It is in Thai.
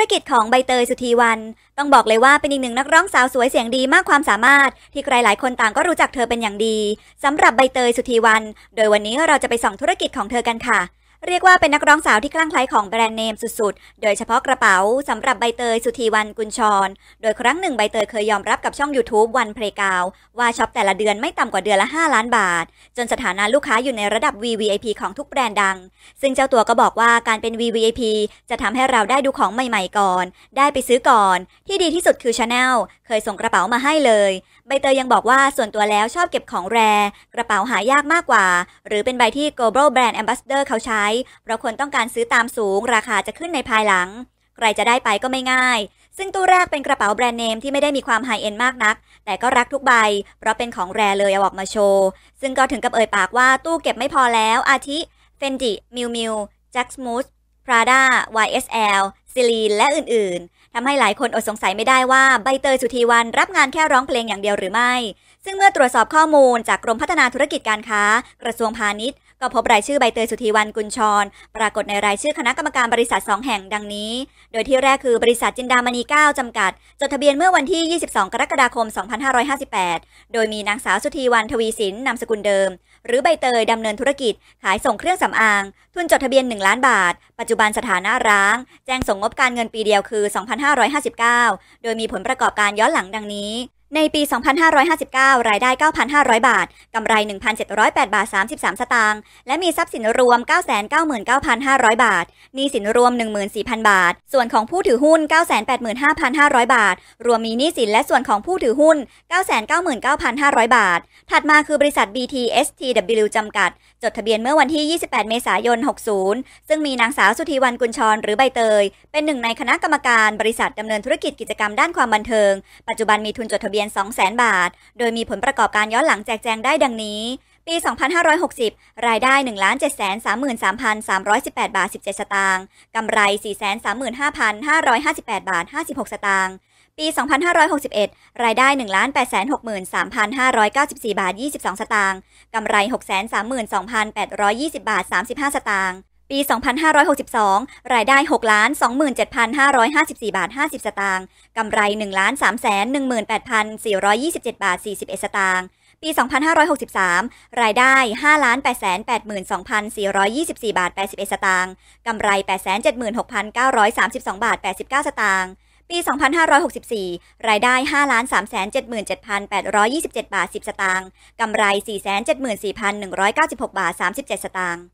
รกิจของใบเตยสุธีวัน ต้องบอกเลยว่าเป็นอีกหนึ่งนักร้องสาวสวยเสียงดีมากความสามารถ ที่ใครหลายคนต่างก็รู้จักเธอเป็นอย่างดี สำหรับใบเตยสุธีวัน โดยวันนี้เราจะไปส่องธุรกิจของเธอกันค่ะเรียกว่าเป็นนักร้องสาวที่คลั่งไคล้ของแบรนด์เนมสุดๆ โดยเฉพาะกระเป๋าสำหรับใบเตยสุธีวันกุญชร โดยครั้งหนึ่งใบเตยเคยยอมรับกับช่อง YouTube วันเพลกาว ว่าช็อปแต่ละเดือนไม่ต่ำกว่าเดือนละ 5 ล้านบาท จนสถานะลูกค้าอยู่ในระดับ VVIP ของทุกแบรนด์ดัง ซึ่งเจ้าตัวก็บอกว่าการเป็น VVIP จะทำให้เราได้ดูของใหม่ๆ ก่อน ได้ไปซื้อก่อน ที่ดีที่สุดคือ Chanel เคยส่งกระเป๋ามาให้เลย ใบเตยยังบอกว่าส่วนตัวแล้วชอบเก็บของแรกระเป๋าหายากมากกว่า หรือเป็นใบที่ global brand ambassador เขาใช้เพราะคนต้องการซื้อตามสูง ราคาจะขึ้นในภายหลัง ใครจะได้ไปก็ไม่ง่าย ซึ่งตู้แรกเป็นกระเป๋าแบรนด์เนมที่ไม่ได้มีความไฮเอ็นมากนัก แต่ก็รักทุกใบ เพราะเป็นของแรเลยเอาออกมาโชว์ ซึ่งก็ถึงกับเอ่ยปากว่าตู้เก็บไม่พอแล้วอาทิเฟนดิมิวมิวแจ็คสมูธพราดา YSL ซิลีนและอื่นๆทำให้หลายคนอดสงสัยไม่ได้ว่าใบเตยสุธีวันรับงานแค่ร้องเพลงอย่างเดียวหรือไม่ ซึ่งเมื่อตรวจสอบข้อมูลจากกรมพัฒนาธุรกิจการค้ากระทรวงพาณิชย์ก็พบรายชื่อใบเตยสุธีวันกุญชร ปรากฏในรายชื่อคณะกรรมการบริษัท 2 แห่งดังนี้ โดยที่แรกคือบริษัทจินดามณี9 จำกัด จดทะเบียนเมื่อวันที่ 22 กรกฎาคม 2558 โดยมีนางสาวสุธีวันทวีสินนามสกุลเดิม หรือใบเตยดำเนินธุรกิจ ขายส่งเครื่องสำอาง ทุนจดทะเบียน 1ล้านบาท ปัจจุบันสถานะร้างแจ้งส่งงบการเงินปีเดียวคือ 2559 โดยมีผลประกอบการย้อนหลังดังนี้ในปี 2559 รายได้ 9,500 บาท กำไร 1,708 บาท 33 สตางค์ และมีทรัพย์สินรวม 999,500 บาท มีสินรวม 14,000 บาท ส่วนของผู้ถือหุ้น 985,500 บาท รวมมีหนี้สินและส่วนของผู้ถือหุ้น 999,500 บาท ถัดมาคือบริษัท BTSTW จำกัด จดทะเบียนเมื่อวันที่ 28 เมษายน 60 ซึ่งมีนางสาวสุธีวันกุลชรหรือใบเตย เป็นหนึ่งในคณะกรรมการบริษัทดำเนินธุรกิจกิจกรรมด้านความบันเทิง ปัจจุบันมีทุนจดทะเบียนน200,000 บาท โดยมีผลประกอบการย้อนหลังแจกแจงได้ดังนี้ ปี 2560 รายได้ 1 7 3 3 3 1 8 บาท 17 สตางค์ กำไร 4 3 5 5 5 8 บาท 56 สตางค์ ปี 2561 รายได้ 1 8 6 3 5 9 4 บาท 22 สตางค์ กำไร 6 3 2 8 2 0 บาท 35 สตางค์ปี 2562 รายได้6ล้าน27,554บาท 50 สตางค์กำไร1ล้าน3 18,427 บาท41สตางค์ปี 2563 รายได้5ล้าน882,424บาท81สตางค์กำไร 876,932 บาท89สตางค์ปี 2564 รายได้5ล้าน377,827 บาท10สตางค์กำไร 474,196 บาท37สตางค์